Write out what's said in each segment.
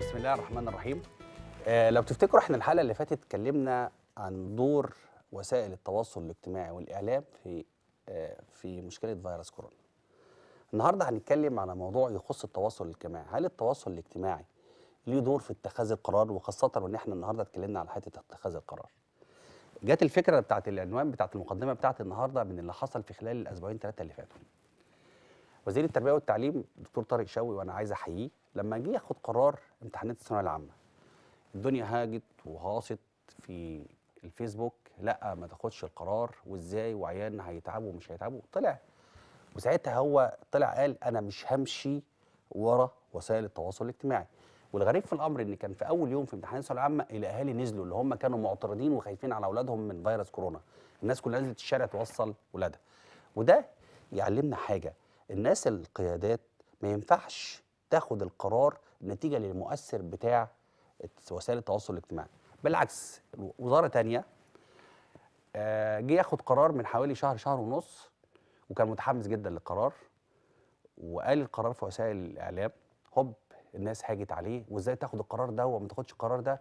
بسم الله الرحمن الرحيم آه لو تفتكروا احنا الحلقه اللي فاتت اتكلمنا عن دور وسائل التواصل الاجتماعي والاعلام في آه في مشكله فيروس كورونا النهارده هنتكلم على موضوع يخص التواصل الاجتماعي هل التواصل الاجتماعي ليه دور في اتخاذ القرار وخاصه وان احنا النهارده اتكلمنا على حته اتخاذ القرار جت الفكره بتاعت العنوان بتاعت المقدمه بتاعت النهارده من اللي حصل في خلال الاسبوعين ثلاثه اللي فاتوا وزير التربيه والتعليم دكتور طارق شوقي وانا عايز احييه لما جه ياخد قرار امتحانات الثانويه العامه الدنيا هاجت وهاصت في الفيسبوك لا ما تاخدش القرار وازاي وعيان هيتعبوا ومش هيتعبوا طلع وساعتها هو طلع قال انا مش همشي ورا وسائل التواصل الاجتماعي والغريب في الامر ان كان في اول يوم في امتحانات الثانويه العامه الاهالي نزلوا اللي هم كانوا معترضين وخايفين على اولادهم من فيروس كورونا الناس كلها نزلت الشارع توصل ولادها وده يعلمنا حاجه الناس القيادات ما ينفعش تاخد القرار نتيجه للمؤثر بتاع وسائل التواصل الاجتماعي بالعكس وزاره تانية آه، جه ياخد قرار من حوالي شهر شهر ونص وكان متحمس جدا للقرار وقال القرار في وسائل الاعلام هوب الناس هاجت عليه وازاي تاخد القرار ده وما تاخدش القرار ده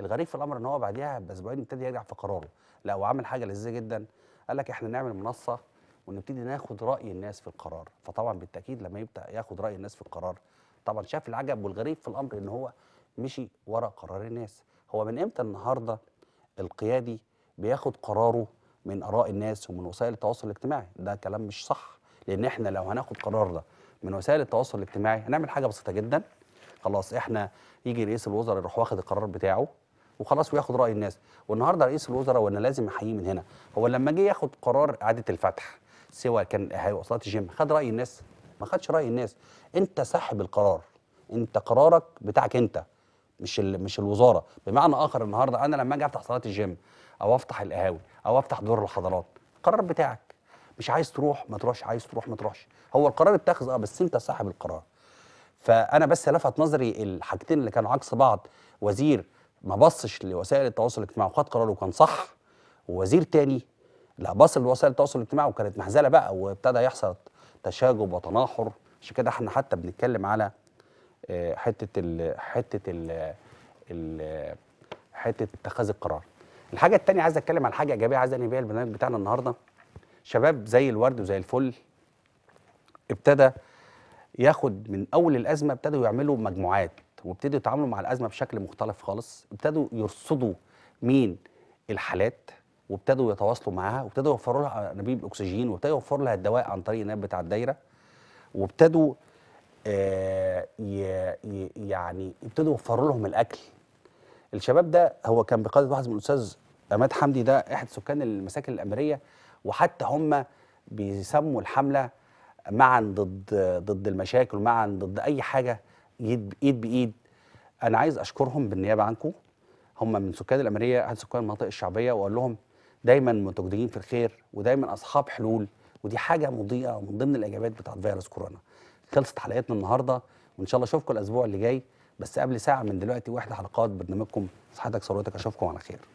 الغريب في الامر ان هو بعديها باسبوعين ابتدى يرجع في قراره لا وعمل حاجه لذيذه جدا قال لك احنا نعمل منصه ونبتدي ناخد راي الناس في القرار فطبعا بالتاكيد لما يبدا ياخد راي الناس في القرار طبعا شاف العجب والغريب في الامر ان هو مشي وراء قرار الناس هو من امتى النهارده القيادي بياخد قراره من اراء الناس ومن وسائل التواصل الاجتماعي ده كلام مش صح لان احنا لو هناخد قرار ده من وسائل التواصل الاجتماعي هنعمل حاجه بسيطه جدا خلاص احنا يجي رئيس الوزراء يروح واخد القرار بتاعه وخلاص وياخد راي الناس والنهارده رئيس الوزراء وانا لازم احييه من هنا هو لما جه ياخد قرار اعاده الفتح سواء كان هيوصلات الجيم خد راي الناس ما خدش راي الناس انت صاحب القرار انت قرارك بتاعك انت مش مش الوزاره بمعنى اخر النهارده انا لما اجي افتح صالات الجيم او افتح القهاوي او افتح دور الحضارات القرار بتاعك مش عايز تروح ما تروحش عايز تروح ما تروحش هو القرار اتخذ اه بس انت صاحب القرار فانا بس لفت نظري الحاجتين اللي كانوا عكس بعض وزير ما بصش لوسائل التواصل الاجتماعي وخد قراره وكان صح ووزير تاني لا بص لوسائل التواصل الاجتماعي وكانت مهزله بقى وابتدى يحصل تشاجب وتناحر عشان كده احنا حتى بنتكلم على آه، حته الـ حته الـ حته اتخاذ القرار الحاجه الثانيه عايز اتكلم عن حاجه ايجابيه عايز انبه البرنامج بتاعنا النهارده شباب زي الورد وزي الفل ابتدى ياخد من اول الازمه ابتدوا يعملوا مجموعات وابتدوا يتعاملوا مع الازمه بشكل مختلف خالص ابتدوا يرصدوا مين الحالات وابتدوا يتواصلوا معاها وابتدوا يوفروا لها انابيب الاكسجين وابتدوا يوفروا لها الدواء عن طريق الناب بتاع الدايره وابتدوا آه، يعني ابتدوا يوفروا لهم الاكل الشباب ده هو كان بقياده واحد من الاستاذ اماد حمدي ده احد سكان المساكن الامريه وحتى هم بيسموا الحمله معا ضد ضد المشاكل معا ضد اي حاجه ايد بايد بايد انا عايز اشكرهم بالنيابه عنكم هم من سكان الامريه احد سكان المناطق الشعبيه واقول لهم دايما متواجدين في الخير ودايما اصحاب حلول ودي حاجه مضيئه من ضمن الاجابات بتاعت فيروس كورونا خلصت حلقتنا النهارده وان شاء الله اشوفكم الاسبوع اللي جاي بس قبل ساعه من دلوقتي واحده حلقات برنامجكم صحتك ثروتك اشوفكم على خير